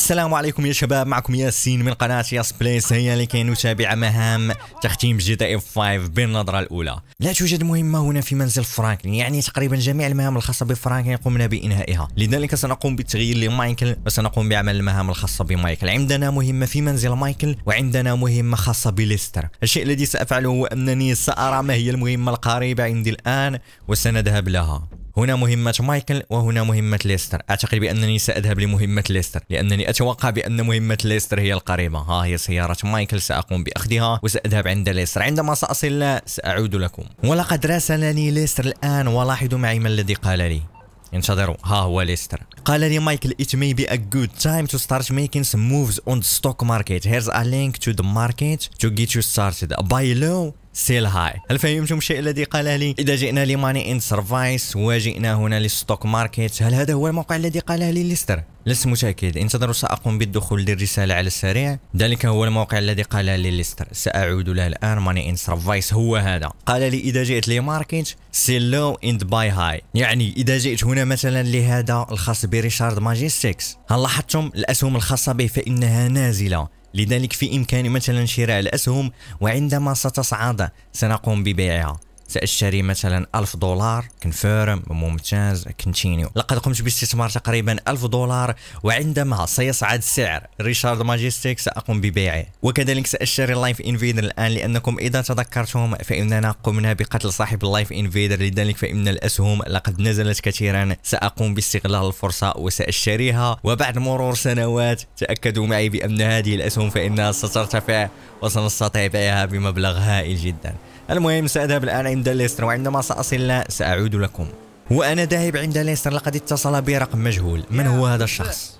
السلام عليكم يا شباب معكم ياسين من قناة ياس بليس هي لكي نتابع مهام تختيم جي تي اف 5 بالنظرة الأولى لا توجد مهمة هنا في منزل فرانكلين يعني تقريبا جميع المهام الخاصة بفرانكلين قمنا بإنهائها لذلك سنقوم بالتغيير لمايكل وسنقوم بعمل المهام الخاصة بمايكل عندنا مهمة في منزل مايكل وعندنا مهمة خاصة بليستر الشيء الذي سأفعله هو أنني سأرى ما هي المهمة القريبة عندي الآن وسنذهب لها هنا مهمة مايكل وهنا مهمة ليستر أعتقد بأنني سأذهب لمهمة ليستر لأنني أتوقع بأن مهمة ليستر هي القريبة ها هي سيارة مايكل سأقوم بأخذها وسأذهب عند ليستر عندما سأصل سأعود لكم ولقد راسلني ليستر الآن ولاحظوا معي ما الذي قال لي انتظروا ها هو ليستر قال لي مايكل it may be a good time to start making some moves on the stock market here's a link to the market to get you started buy low سيل هاي هل فهمتم شيء الذي قاله لي اذا جئنا لماني ان سرفايس وجئنا هنا للستوك ماركت هل هذا هو الموقع الذي قاله لي ليستر لست متأكد انتظروا سأقوم بالدخول للرسالة على السريع ذلك هو الموقع الذي قال لي ليستر سأعود له الآن ماني ان سرفايس هو هذا قال لي إذا جئت لماركت سيل لو اند باي هاي يعني إذا جئت هنا مثلا لهذا الخاص بريشارد ماجيستكس هل لاحظتم الأسهم الخاصة به فإنها نازلة لذلك في إمكاني مثلا شراء الأسهم وعندما ستصعد سنقوم ببيعها سأشتري مثلا 1000 دولار كنفيرم ممتاز كونتينيو لقد قمت باستثمار تقريبا 1000 دولار وعندما سيصعد السعر ريشارد ماجستيك سأقوم ببيعه وكذلك سأشتري اللايف انفيدر الآن لأنكم إذا تذكرتم فإننا قمنا بقتل صاحب اللايف انفيدر لذلك فإن الأسهم لقد نزلت كثيرا سأقوم باستغلال الفرصة وسأشتريها وبعد مرور سنوات تأكدوا معي بأن هذه الأسهم فإنها سترتفع وسنستطيع بيعها بمبلغ هائل جدا المهم سأذهب الآن عند ليستر وعندما سأصل سأعود لكم وأنا ذاهب عند ليستر لقد اتصل بي رقم مجهول من هو هذا الشخص؟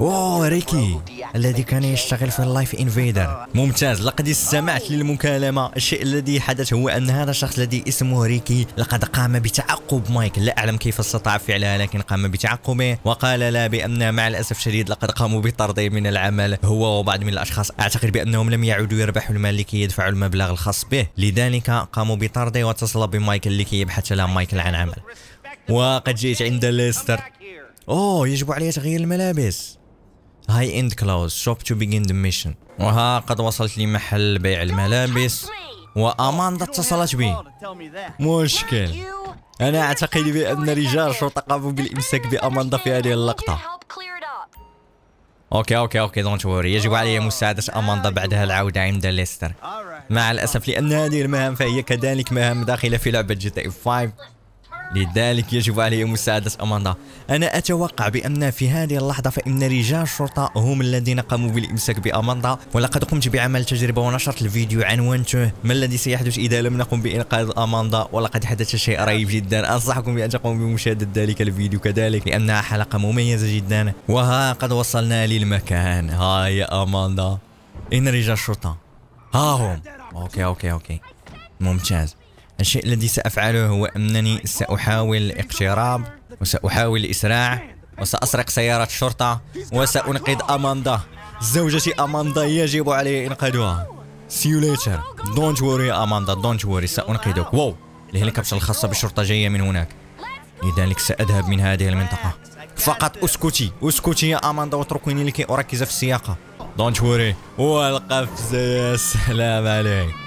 اوه ريكي الذي كان يشتغل في اللايف انفيدر ممتاز لقد استمعت للمكالمة الشيء الذي حدث هو ان هذا الشخص الذي اسمه ريكي لقد قام بتعقب مايك لا اعلم كيف استطاع فعلها لكن قام بتعقبه وقال لا بان مع الاسف الشديد لقد قاموا بطرده من العمل هو وبعض من الاشخاص اعتقد بانهم لم يعودوا يربحوا المال لكي يدفعوا المبلغ الخاص به لذلك قاموا بطرده واتصل بمايكل لكي يبحث له مايكل عن عمل وقد جئت عند ليستر اوه يجب علي تغيير الملابس هاي اند كلاوز شوب تو بيجين ذا ميشن وها قد وصلت لمحل بيع الملابس واماندا اتصلت بي مشكل انا اعتقد بان رجال الشرطه قاموا بالامساك باماندا في هذه اللقطه اوكي اوكي اوكي دونت وري يجب علي مساعده اماندا بعدها العوده عند ليستر مع الاسف لان هذه المهام فهي كذلك مهام داخله في لعبه جي تي 5 لذلك يجب علي مساعدة أماندا أنا أتوقع بأن في هذه اللحظة فإن رجال الشرطة هم الذين قاموا بالإمساك بأماندا ولقد قمت بعمل تجربة ونشرت الفيديو عنوانته ما الذي سيحدث إذا لم نقم بإنقاذ أماندا ولقد حدث شيء رهيب جدا أنصحكم بأن تقوموا بمشاهدة ذلك الفيديو كذلك لأنها حلقة مميزة جدا وها قد وصلنا للمكان ها يا أماندا إن رجال الشرطة ها هم أوكي أوكي أوكي ممتاز الشيء الذي سأفعله هو أنني سأحاول اقتراب وسأحاول الإسراع وسأسرق سيارة الشرطة وسأنقذ أماندا زوجتي أماندا يجب علي إنقاذها See you later Don't worry أماندا Don't worry سأنقذك واو الهليكوبتر الخاصة بالشرطة جاية من هناك لذلك سأذهب من هذه المنطقة فقط اسكتي اسكتي يا أماندا واتركيني لكي أركز في السياقة Don't worry والقفزة يا سلام عليك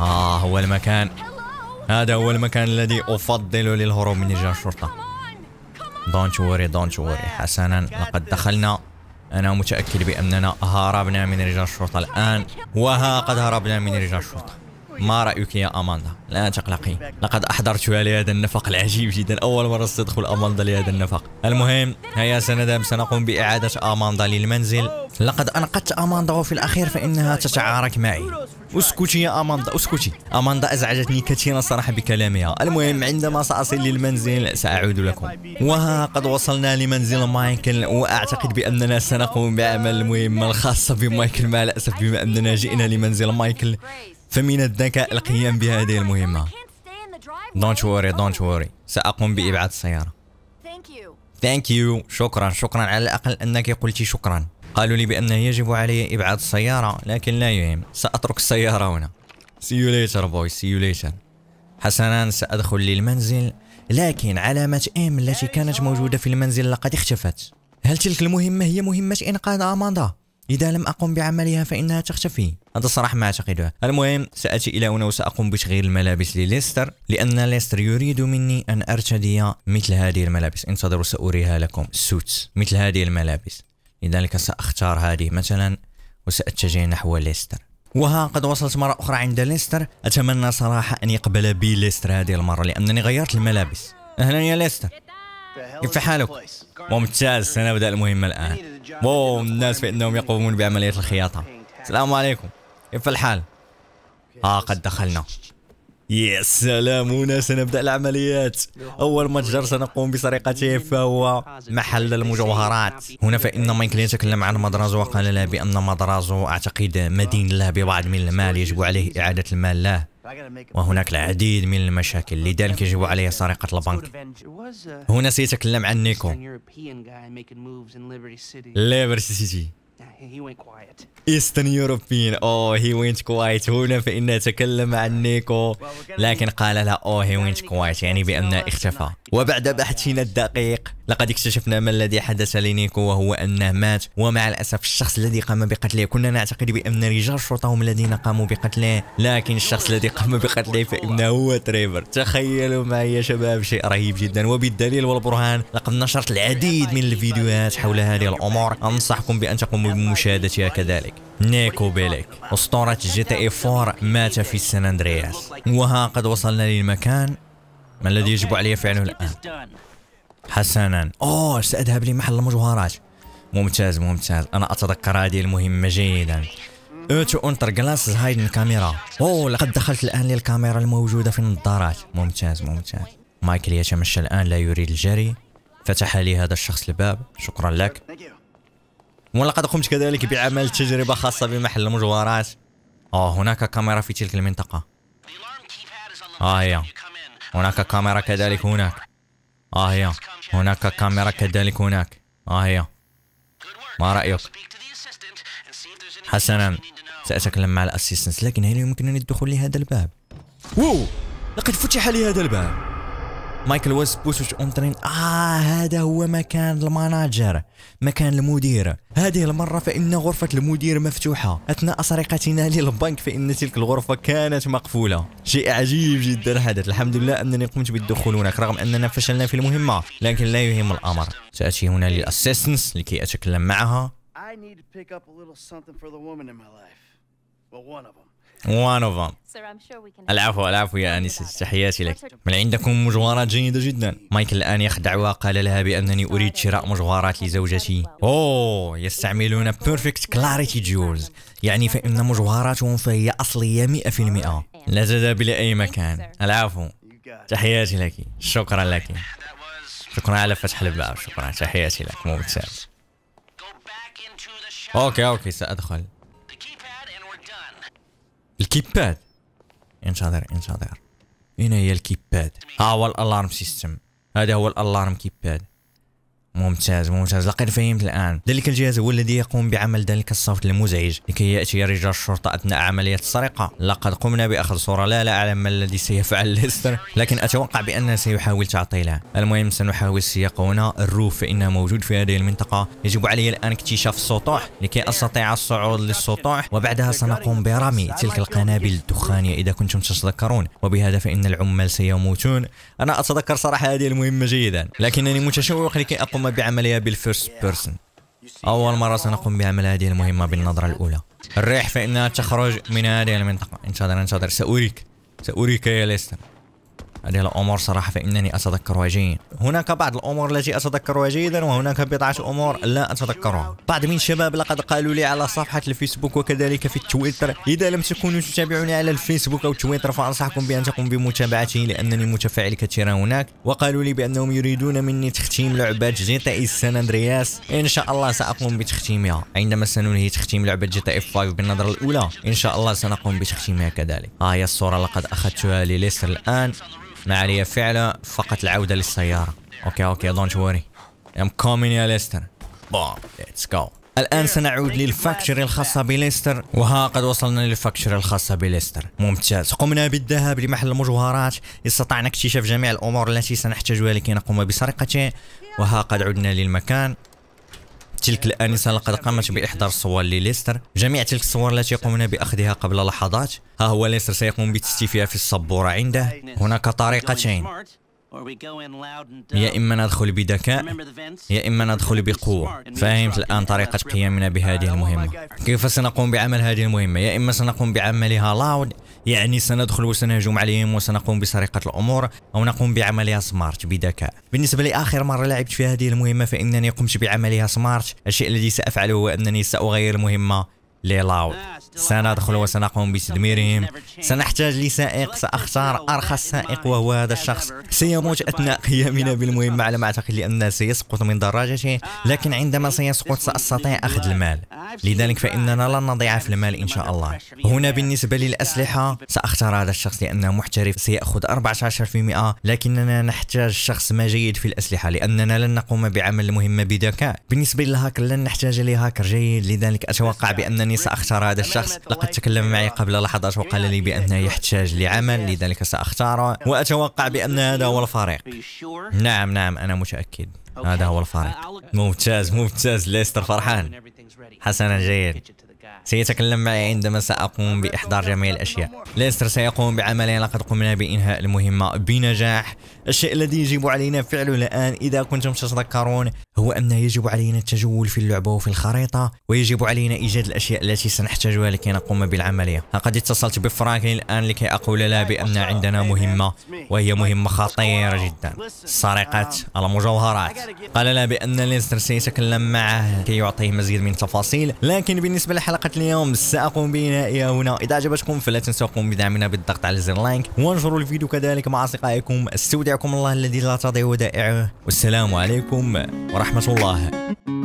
آه هو المكان هذا هو المكان الذي أفضل للهروب من رجال الشرطة دونت وري دونت وري حسنا لقد دخلنا أنا متأكد بأننا هربنا من رجال الشرطة الآن وها قد هربنا من رجال الشرطة ما رأيك يا أماندا؟ لا تقلقي لقد أحضرتها لهذا النفق العجيب جدا أول مرة ستدخل أماندا لهذا النفق المهم هيا سنذهب سنقوم بإعادة أماندا للمنزل لقد أنقذت أماندا وفي الأخير فإنها تتعارك معي اسكتي يا اماندا اسكتي اماندا ازعجتني كثيرا صراحه بكلامها المهم عندما ساصل للمنزل ساعود لكم وها قد وصلنا لمنزل مايكل واعتقد باننا سنقوم باعمال المهمه الخاصه بمايكل مع الاسف بما اننا جئنا لمنزل مايكل فمن الذكاء القيام بهذه المهمه دونت وري دونت وري ساقوم بابعاد السياره ثانك يو شكرا شكرا على الاقل انك قلتي شكرا قالوا لي بأنه يجب علي إبعاد السيارة لكن لا يهم سأترك السيارة هنا See you later boy See you later حسنا سأدخل للمنزل لكن علامة إم التي كانت موجودة في المنزل لقد اختفت هل تلك المهمة هي مهمة إنقاذ أماندا؟ إذا لم أقم بعملها فإنها تختفي هذا صراحة ما أعتقده المهم سأتي إلى هنا وسأقوم بتغيير الملابس لليستر لأن ليستر يريد مني أن أرتدي مثل هذه الملابس انتظروا سأريها لكم سوت مثل هذه الملابس لذلك سأختار هذه مثلا وسأتجه نحو ليستر وها قد وصلت مرة أخرى عند ليستر أتمنى صراحة أن يقبل بي ليستر هذه المرة لأنني غيرت الملابس أهلا يا ليستر كيف حالك؟ ممتاز سنبدأ المهمة الآن بوم الناس بأنهم يقومون بعملية الخياطة السلام عليكم كيف الحال؟ ها آه قد دخلنا يا سلام هنا سنبدأ العمليات أول متجر سنقوم بسرقته فهو محل المجوهرات هنا فإن مايكل يتكلم عن مدرازو وقال له بأن مدرازو أعتقد مدين له ببعض من المال يجب عليه إعادة المال له وهناك العديد من المشاكل لذلك يجب عليه سرقة البنك هنا سيتكلم عن نيكو ليبرتي سيتي He went quiet. Eastern European. Oh, he went quiet. هنا فإن تكلم عن نيكو لكن قال لها Oh, he went quiet. يعني بأن اختفى. وبعد بحثنا الدقيق لقد اكتشفنا ما الذي حدث لنيكو وهو أنه مات ومع الأسف الشخص الذي قام بقتله كنا نعتقد بأن رجال الشرطة هم الذين قاموا بقتله لكن الشخص الذي قام بقتله فإنه هو تريفر تخيلوا معي يا شباب شيء رهيب جدا وبالدليل والبرهان لقد نشرت العديد من الفيديوهات حول هذه الأمور أنصحكم بأن تقوموا بمشاهدتها كذلك نيكو بيليك أسطورة جي تي اي 4 مات في سان أندرياس وها قد وصلنا للمكان ما الذي يجب علي فعله الآن حسنا أوه سأذهب لمحل المجوهرات ممتاز ممتاز أنا أتذكر هذه المهمة جيدا اوتو انتر جلاس هايد الكاميرا اوه لقد دخلت الان للكاميرا الموجوده في النظارات ممتاز ممتاز مايكل يتمشى الان لا يريد الجري فتح لي هذا الشخص الباب شكرا لك ولقد قمت كذلك بعمل تجربة خاصة بمحل المجوهرات آه هناك كاميرا في تلك المنطقة آه هي هناك كاميرا كذلك هناك آه هي هناك كاميرا كذلك هناك آه هي ما رأيك؟ حسنا سأتكلم مع الأسيستنس لكن هل يمكنني الدخول لهذا الباب؟ وو لقد فتح لي هذا الباب مايكل ويس بوسوش اون ترين اه هذا هو مكان المناجر مكان المدير هذه المره فان غرفه المدير مفتوحه اثناء سرقتنا للبنك فان تلك الغرفه كانت مقفوله شيء عجيب جدا حدث الحمد لله انني قمت بالدخول هناك رغم اننا فشلنا في المهمه لكن لا يهم الامر ساتي هنا للاسيستنس لكي اتكلم معها I need to pick up a little something for the woman in my life. Well, one of them. ونوفمبر العفو العفو يا انس تحياتي لك بل عندكم مجوهرات جيدة جدا مايكل الآن يخدع وقال قال لها بأنني أريد شراء مجوهرات لزوجتي أوه يستعملون بيرفكت كلاريتي جولز يعني فإن مجوهراتهم فهي أصلية 100% لا تذهب إلى أي مكان العفو تحياتي لك شكرا لك شكرا على فتح الباب شكرا تحياتي لك ممتاز اوكي اوكي سادخل الكيباد انتظر انتظر اين هي الكيباد ها هو الالارم سيستم هذا هو الالارم كيباد ممتاز ممتاز لقد فهمت الآن ذلك الجهاز هو الذي يقوم بعمل ذلك الصوت المزعج لكي يأتي رجال الشرطة أثناء عملية السرقة لقد قمنا بأخذ صورة لا لا أعلم ما الذي سيفعل ليستر لكن أتوقع بأنه سيحاول تعطيلها المهم سنحاول السياق هنا الروف فإنه موجود في هذه المنطقة يجب علي الآن اكتشاف السطوح لكي أستطيع الصعود للسطوح وبعدها سنقوم برمي تلك القنابل الدخانية إذا كنتم تتذكرون وبهذا فإن العمال سيموتون أنا أتذكر صراحة هذه المهمة جيدا لكنني متشوق لكي أقوم بعملية بالفيرست بيرسون أول مرة سنقوم بعمل هذه المهمة بالنظرة الأولى الريح فإنها تخرج من هذه المنطقة انتظر انتظر سأريك سأريك يا ليستر هذه الأمور صراحة فإنني اتذكرها جيدا هناك بعض الأمور التي اتذكرها جيدا وهناك بضعة أمور لا أتذكرها بعض من الشباب لقد قالوا لي على صفحة الفيسبوك وكذلك في تويتر إذا لم تكونوا تتابعوني على الفيسبوك أو تويتر فأنصحكم بأن تقوموا بمتابعتي لأنني متفاعل كثيرا هناك وقالوا لي بأنهم يريدون مني تختيم لعبة جي تي اس سان أندرياس إن شاء الله سأقوم بتختيمها عندما سننهي تختيم لعبة جي تي إف 5 بالنظرة الأولى إن شاء الله سنقوم بتختيمها كذلك ها آه هي الصورة لقد أخذتها لليسر الآن ما علي فعله فقط العودة للسيارة اوكي اوكي دونت وري ام كومين يا ليستر بوم ليتس جو الآن سنعود للفاكتشر الخاصة بليستر وها قد وصلنا للفاكتشر الخاصة بليستر ممتاز قمنا بالذهاب لمحل المجوهرات استطعنا اكتشاف جميع الأمور التي سنحتاجها لكي نقوم بسرقته وها قد عدنا للمكان تلك الآنسة لقد قامت بإحضار صور لليستر جميع تلك الصور التي قمنا بأخذها قبل لحظات ها هو ليستر سيقوم بتستيفها في السبورة عنده هناك طريقتين يا إما ندخل بذكاء يا إما ندخل بقوة فهمت الآن طريقة قيامنا بهذه المهمة كيف سنقوم بعمل هذه المهمة يا إما سنقوم بعملها لاود يعني سندخل وسنهجم عليهم وسنقوم بسرقة الأمور أو نقوم بعمليه سمارت بذكاء بالنسبة لآخر مرة لعبت في هذه المهمة فإنني قمت بعمليه سمارت الشيء الذي سأفعله هو أنني سأغير المهمة ليلاود سندخل وسنقوم بتدميرهم سنحتاج لسائق سأختار أرخص سائق وهو هذا الشخص سيموت أثناء قيامنا بالمهمة على ما أعتقد لأنه سيسقط من دراجته لكن عندما سيسقط سأستطيع أخذ المال لذلك فإننا لن نضيع في المال إن شاء الله هنا بالنسبة للأسلحة سأختار هذا الشخص لأنه محترف سيأخذ 14% لكننا نحتاج شخص ما جيد في الأسلحة لأننا لن نقوم بعمل المهمة بذكاء بالنسبة للهاكر لن نحتاج لهاكر جيد لذلك أتوقع بأنني لأنني سأختار هذا الشخص لقد تكلم معي قبل لحظات وقال لي بأنه يحتاج لعمل لذلك سأختاره وأتوقع بأن هذا هو الفريق نعم نعم أنا متأكد هذا هو الفريق ممتاز ممتاز ليستر فرحان حسنا جيد سيتكلم معي عندما سأقوم بإحضار جميع الأشياء ليستر سيقوم بعمل لقد قمنا بإنهاء المهمة بنجاح الشيء الذي يجب علينا فعله الآن إذا كنتم تتذكرون هو أن يجب علينا التجول في اللعبة وفي الخريطة ويجب علينا إيجاد الأشياء التي سنحتاجها لكي نقوم بالعملية لقد اتصلت بفرانكلين الآن لكي أقول له بأن عندنا مهمة وهي مهمة خطيرة جدا سرقة المجوهرات قال لها بأن ليستر سيتكلم معه كي يعطيه مزيد من التفاصيل لكن بالنسبة لحلقة اليوم سأقوم بإنهائها هنا إذا أعجبتكم فلا تنسوا قوم بدعمنا بالضغط على زر لايك وانشروا الفيديو كذلك مع أصدقائكم استودعوا ودائعكم الله الذي لا تضيع ودائعه والسلام عليكم ورحمة الله